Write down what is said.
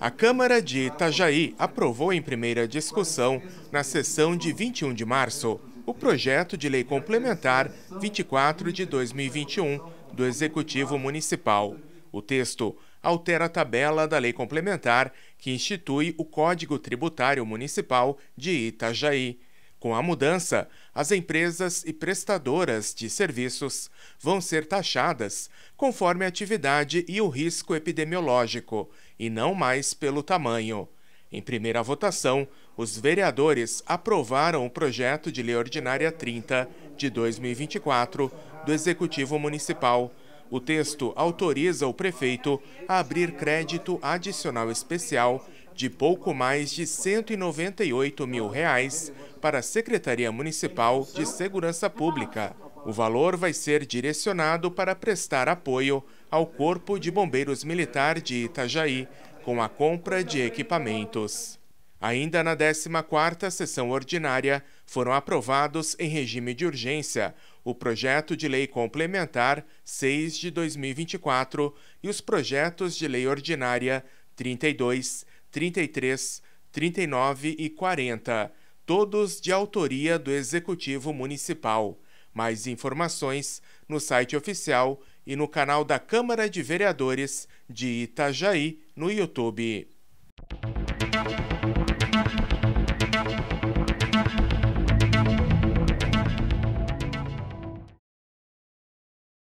A Câmara de Itajaí aprovou em primeira discussão, na sessão de 21 de março, o projeto de lei complementar 24 de 2021 do Executivo Municipal. O texto altera a tabela da lei complementar que institui o Código Tributário Municipal de Itajaí. Com a mudança, as empresas e prestadoras de serviços vão ser taxadas conforme a atividade e o risco epidemiológico, e não mais pelo tamanho. Em primeira votação, os vereadores aprovaram o projeto de Lei Ordinária 30 de 2024 do Executivo Municipal. O texto autoriza o prefeito a abrir crédito adicional especial de pouco mais de 198 mil reais para a Secretaria Municipal de Segurança Pública. O valor vai ser direcionado para prestar apoio ao Corpo de Bombeiros Militar de Itajaí, com a compra de equipamentos. Ainda na 14ª sessão ordinária, foram aprovados em regime de urgência o projeto de lei complementar 6 de 2024 e os projetos de lei ordinária 32 33, 39 e 40, todos de autoria do Executivo Municipal. Mais informações no site oficial e no canal da Câmara de Vereadores de Itajaí no YouTube.